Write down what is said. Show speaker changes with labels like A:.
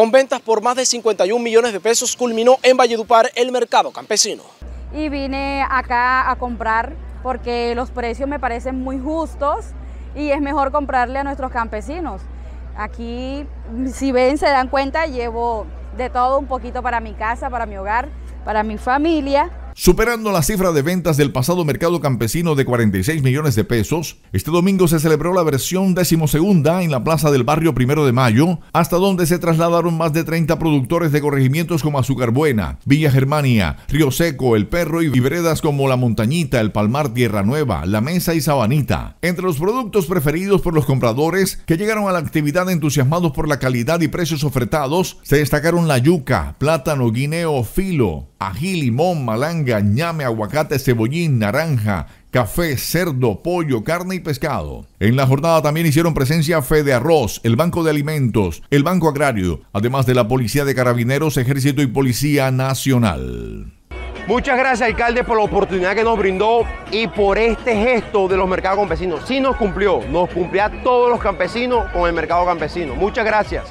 A: Con ventas por más de 51 millones de pesos culminó en Valledupar el mercado campesino.
B: Y vine acá a comprar porque los precios me parecen muy justos y es mejor comprarle a nuestros campesinos. Aquí, si ven, se dan cuenta, llevo de todo un poquito para mi casa, para mi hogar, para mi familia
C: Superando la cifra de ventas del pasado mercado campesino de 46 millones de pesos, este domingo se celebró la versión decimosegunda en la plaza del barrio Primero de Mayo, hasta donde se trasladaron más de 30 productores de corregimientos como Azúcar Buena, Villa Germania, Río Seco, El Perro y veredas como La Montañita, El Palmar, Tierra Nueva, La Mesa y Sabanita. Entre los productos preferidos por los compradores que llegaron a la actividad entusiasmados por la calidad y precios ofertados, se destacaron la yuca, plátano, guineo, filo, ají, limón, malanga, ñame, aguacate, cebollín, naranja, café, cerdo, pollo, carne y pescado. En la jornada también hicieron presencia Fede Arroz, el Banco de Alimentos, el Banco Agrario, además de la Policía de Carabineros, Ejército y Policía Nacional.
A: Muchas gracias, alcalde, por la oportunidad que nos brindó y por este gesto de los mercados campesinos. Sí nos cumplió, nos cumplía a todos los campesinos con el mercado campesino. Muchas gracias.